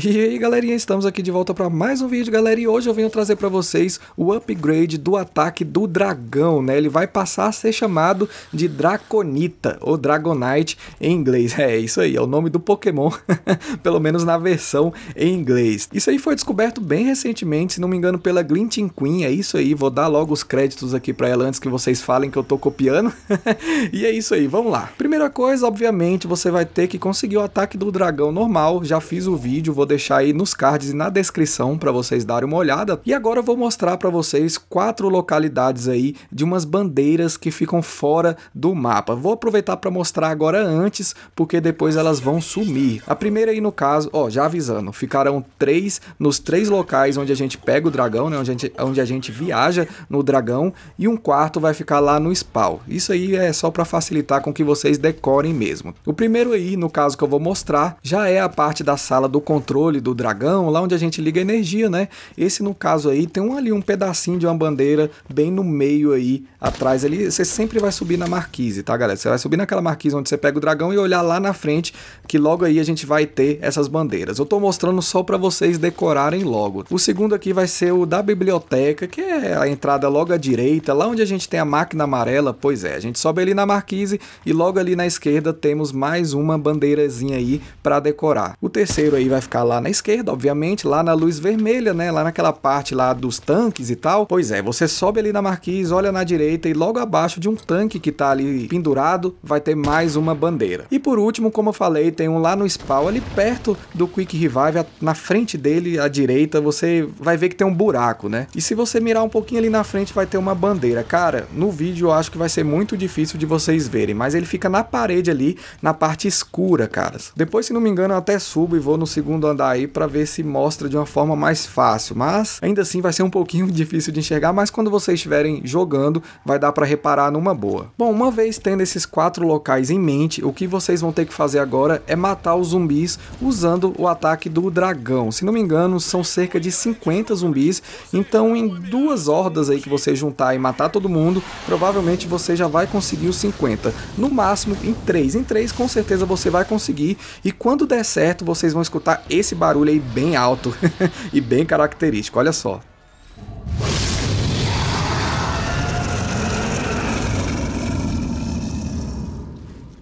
E aí galerinha, estamos aqui de volta para mais um vídeo galera e hoje eu venho trazer para vocês o upgrade do ataque do dragão, né? Ele vai passar a ser chamado de Draconita ou Dragonite em inglês, é isso aí, é o nome do Pokémon, pelo menos na versão em inglês. Isso aí foi descoberto bem recentemente, se não me engano pela Glinting Queen, é isso aí, vou dar logo os créditos aqui para ela antes que vocês falem que eu tô copiando, e é isso aí, vamos lá. Primeira coisa, obviamente, você vai ter que conseguir o ataque do dragão normal, já fiz o vídeo, vou deixar aí nos cards e na descrição para vocês darem uma olhada. E agora eu vou mostrar para vocês quatro localidades aí de umas bandeiras que ficam fora do mapa. Vou aproveitar para mostrar agora antes, porque depois elas vão sumir. A primeira aí no caso, ó, já avisando, ficarão três nos três locais onde a gente pega o dragão, né, onde a gente, onde a gente viaja no dragão, e um quarto vai ficar lá no spawn. Isso aí é só para facilitar com que vocês decorem mesmo. O primeiro aí, no caso que eu vou mostrar, já é a parte da sala do controle controle do dragão, lá onde a gente liga a energia, né? Esse, no caso aí, tem um, ali um pedacinho de uma bandeira bem no meio aí, atrás ali. Você sempre vai subir na marquise, tá, galera? Você vai subir naquela marquise onde você pega o dragão e olhar lá na frente, que logo aí a gente vai ter essas bandeiras. Eu tô mostrando só para vocês decorarem logo. O segundo aqui vai ser o da biblioteca, que é a entrada logo à direita, lá onde a gente tem a máquina amarela, pois é, a gente sobe ali na marquise e logo ali na esquerda temos mais uma bandeirazinha aí para decorar. O terceiro aí vai ficar lá na esquerda, obviamente, lá na luz vermelha, né? Lá naquela parte lá dos tanques e tal. Pois é, você sobe ali na marquise, olha na direita e logo abaixo de um tanque que tá ali pendurado, vai ter mais uma bandeira. E por último, como eu falei, tem um lá no spawn, ali perto do Quick Revive, na frente dele, à direita, você vai ver que tem um buraco, né? E se você mirar um pouquinho ali na frente, vai ter uma bandeira. Cara, no vídeo eu acho que vai ser muito difícil de vocês verem, mas ele fica na parede ali, na parte escura, caras. Depois, se não me engano, eu até subo e vou no segundo andar mandar aí para ver se mostra de uma forma mais fácil, mas ainda assim vai ser um pouquinho difícil de enxergar, mas quando vocês estiverem jogando, vai dar para reparar numa boa. Bom, uma vez tendo esses quatro locais em mente, o que vocês vão ter que fazer agora é matar os zumbis usando o ataque do dragão. Se não me engano, são cerca de 50 zumbis, então em duas hordas aí que você juntar e matar todo mundo, provavelmente você já vai conseguir os 50. No máximo em 3, em 3 com certeza você vai conseguir e quando der certo vocês vão escutar esse barulho aí bem alto e bem característico, olha só.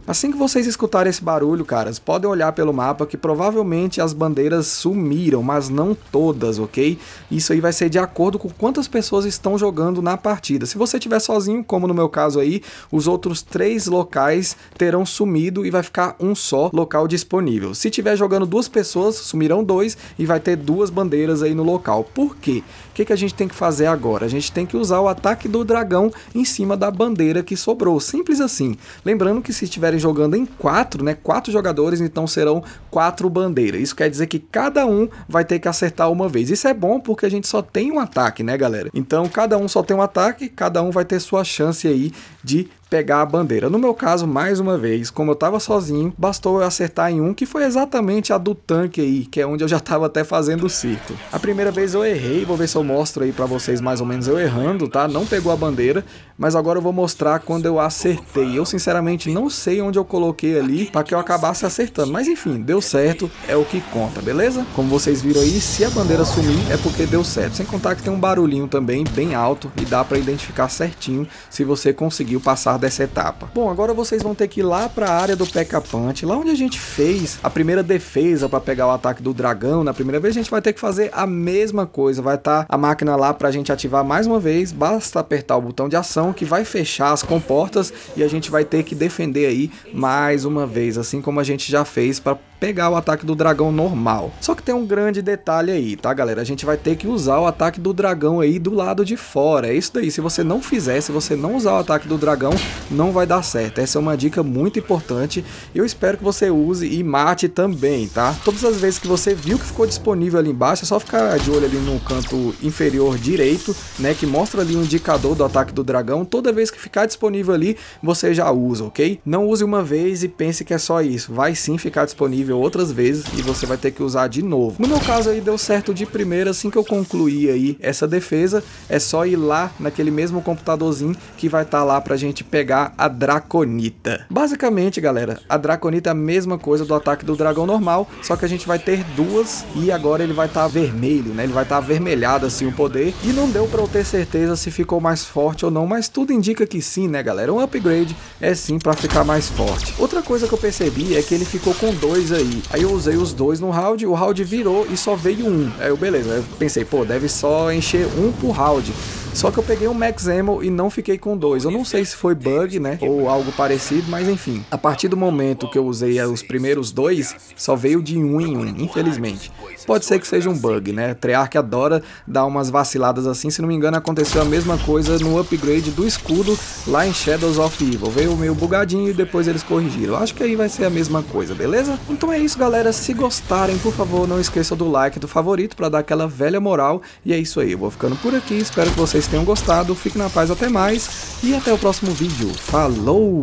Assim que vocês escutarem esse barulho, caras, podem olhar pelo mapa que provavelmente as bandeiras sumiram, mas não todas, ok? Isso aí vai ser de acordo com quantas pessoas estão jogando na partida. Se você estiver sozinho, como no meu caso aí, os outros três locais terão sumido e vai ficar um só local disponível. Se tiver jogando duas pessoas, sumirão dois e vai ter duas bandeiras aí no local. Por quê? O que, que a gente tem que fazer agora? A gente tem que usar o ataque do dragão em cima da bandeira que sobrou. Simples assim. Lembrando que se tiver estarem jogando em quatro, né? Quatro jogadores, então serão quatro bandeiras. Isso quer dizer que cada um vai ter que acertar uma vez. Isso é bom porque a gente só tem um ataque, né, galera? Então cada um só tem um ataque, cada um vai ter sua chance aí de pegar a bandeira. No meu caso, mais uma vez, como eu estava sozinho, bastou eu acertar em um que foi exatamente a do tanque aí, que é onde eu já estava até fazendo o círculo. A primeira vez eu errei, vou ver se eu mostro aí para vocês mais ou menos eu errando, tá? Não pegou a bandeira, mas agora eu vou mostrar quando eu acertei. Eu sinceramente não sei onde eu coloquei ali para que eu acabasse acertando, mas enfim, deu certo, é o que conta, beleza? Como vocês viram aí, se a bandeira sumir é porque deu certo. Sem contar que tem um barulhinho também bem alto e dá para identificar certinho se você conseguiu passar dessa etapa. Bom, agora vocês vão ter que ir lá para a área do P.K. Punch, lá onde a gente fez a primeira defesa para pegar o ataque do dragão na primeira vez, a gente vai ter que fazer a mesma coisa, vai estar tá a máquina lá para a gente ativar mais uma vez, basta apertar o botão de ação que vai fechar as comportas e a gente vai ter que defender aí mais uma vez, assim como a gente já fez para pegar o ataque do dragão normal. Só que tem um grande detalhe aí, tá galera? A gente vai ter que usar o ataque do dragão aí do lado de fora. É isso daí, se você não fizer, se você não usar o ataque do dragão, não vai dar certo. Essa é uma dica muito importante. Eu espero que você use e mate também, tá? Todas as vezes que você viu que ficou disponível ali embaixo, é só ficar de olho ali no canto inferior direito, né? Que mostra ali o um indicador do ataque do dragão. Toda vez que ficar disponível ali, você já usa, ok? Não use uma vez e pense que é só isso. Vai sim ficar disponível nível outras vezes e você vai ter que usar de novo. No meu caso aí deu certo de primeira, assim que eu concluir aí essa defesa, é só ir lá naquele mesmo computadorzinho que vai estar tá lá pra gente pegar a Draconita. Basicamente, galera, a Draconita é a mesma coisa do ataque do dragão normal, só que a gente vai ter duas e agora ele vai estar tá vermelho, né? Ele vai estar tá avermelhado assim o poder e não deu pra eu ter certeza se ficou mais forte ou não, mas tudo indica que sim, né, galera? Um upgrade é sim pra ficar mais forte. Outra coisa que eu percebi é que ele ficou com dois aí. Aí eu usei os dois no round, o round virou e só veio um. Aí eu, beleza, eu pensei, pô, deve só encher um por round. Só que eu peguei um Max Ammo e não fiquei com dois. Eu não sei se foi bug, né? Ou algo parecido, mas enfim. A partir do momento que eu usei os primeiros dois, só veio de um em um, infelizmente. Pode ser que seja um bug, né? Treyarch adora dar umas vaciladas assim. Se não me engano, aconteceu a mesma coisa no upgrade do escudo lá em Shadows of Evil. Veio meio bugadinho e depois eles corrigiram. Acho que aí vai ser a mesma coisa, beleza? Então é isso, galera. Se gostarem, por favor, não esqueçam do like, do favorito para dar aquela velha moral. E é isso aí. Eu vou ficando por aqui. Espero que vocês tenham gostado, fiquem na paz até mais e até o próximo vídeo. Falou!